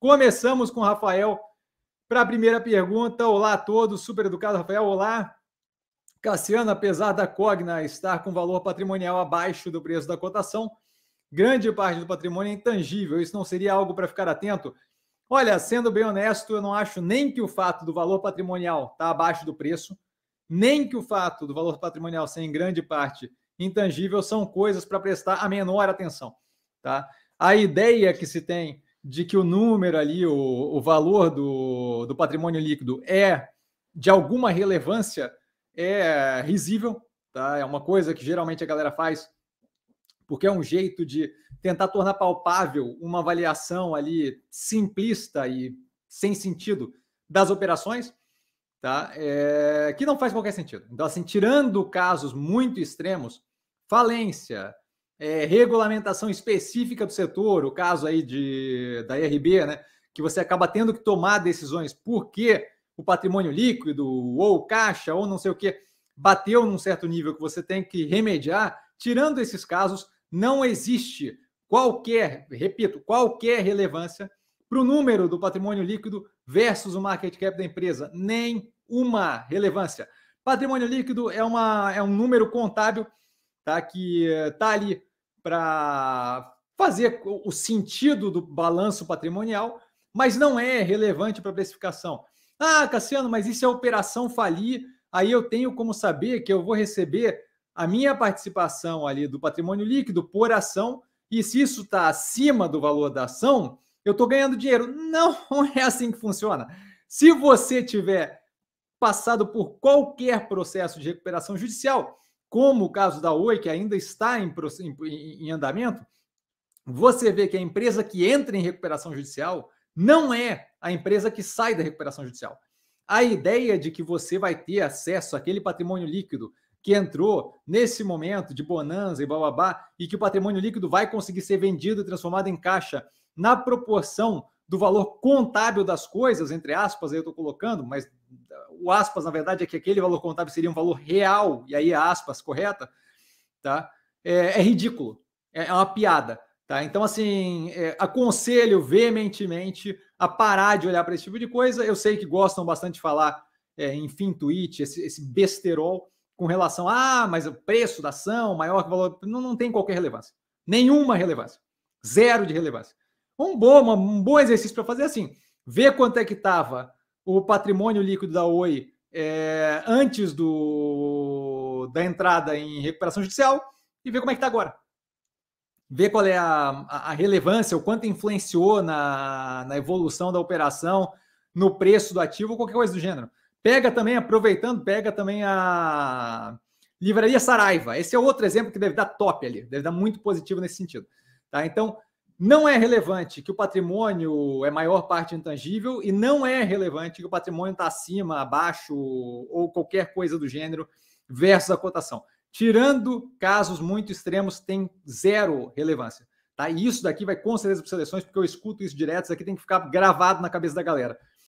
Começamos com o Rafael para a primeira pergunta. Olá a todos, super educado, Rafael. Olá. Cassiano, apesar da Cogna estar com valor patrimonial abaixo do preço da cotação, grande parte do patrimônio é intangível. Isso não seria algo para ficar atento? Olha, sendo bem honesto, eu não acho nem que o fato do valor patrimonial estar tá abaixo do preço, nem que o fato do valor patrimonial ser em grande parte intangível são coisas para prestar a menor atenção. Tá? A ideia que se tem de que o número ali, o, o valor do, do patrimônio líquido é de alguma relevância, é risível, tá? É uma coisa que geralmente a galera faz porque é um jeito de tentar tornar palpável uma avaliação ali simplista e sem sentido das operações, tá? É, que não faz qualquer sentido. Então, assim, tirando casos muito extremos, falência, é, regulamentação específica do setor, o caso aí de, da IRB, né, que você acaba tendo que tomar decisões porque o patrimônio líquido ou caixa ou não sei o que bateu num certo nível que você tem que remediar, tirando esses casos, não existe qualquer, repito, qualquer relevância para o número do patrimônio líquido versus o market cap da empresa, nem uma relevância. Patrimônio líquido é, uma, é um número contábil tá, que está eh, ali para fazer o sentido do balanço patrimonial, mas não é relevante para a precificação. Ah, Cassiano, mas isso é operação falir, aí eu tenho como saber que eu vou receber a minha participação ali do patrimônio líquido por ação, e se isso está acima do valor da ação, eu estou ganhando dinheiro. Não é assim que funciona. Se você tiver passado por qualquer processo de recuperação judicial, como o caso da Oi, que ainda está em, em, em andamento, você vê que a empresa que entra em recuperação judicial não é a empresa que sai da recuperação judicial. A ideia de que você vai ter acesso àquele patrimônio líquido que entrou nesse momento de bonança e bababá, e que o patrimônio líquido vai conseguir ser vendido e transformado em caixa na proporção do valor contábil das coisas, entre aspas, aí eu estou colocando, mas o aspas, na verdade, é que aquele valor contábil seria um valor real, e aí aspas, correta, tá? É, é ridículo, é, é uma piada. Tá? Então, assim, é, aconselho veementemente a parar de olhar para esse tipo de coisa. Eu sei que gostam bastante de falar, é, enfim, tweet, esse, esse besterol com relação a, ah, mas o preço da ação maior que o valor. Não, não tem qualquer relevância. Nenhuma relevância. Zero de relevância um bom, um bom exercício para fazer assim, ver quanto é que estava o patrimônio líquido da Oi é, antes do, da entrada em recuperação judicial e ver como é que está agora. Ver qual é a, a, relevância, o quanto influenciou na, na evolução da operação, no preço do ativo, qualquer coisa do gênero. Pega também, aproveitando, pega também a Livraria Saraiva. Esse é outro exemplo que deve dar top ali, deve dar muito positivo nesse sentido. Tá? Então, não é relevante que o patrimônio é maior parte intangível e não é relevante que o patrimônio está acima, abaixo ou qualquer coisa do gênero versus a cotação. Tirando casos muito extremos, tem zero relevância. Tá? E isso daqui vai com certeza para seleções, porque eu escuto isso direto, isso aqui tem que ficar gravado na cabeça da galera.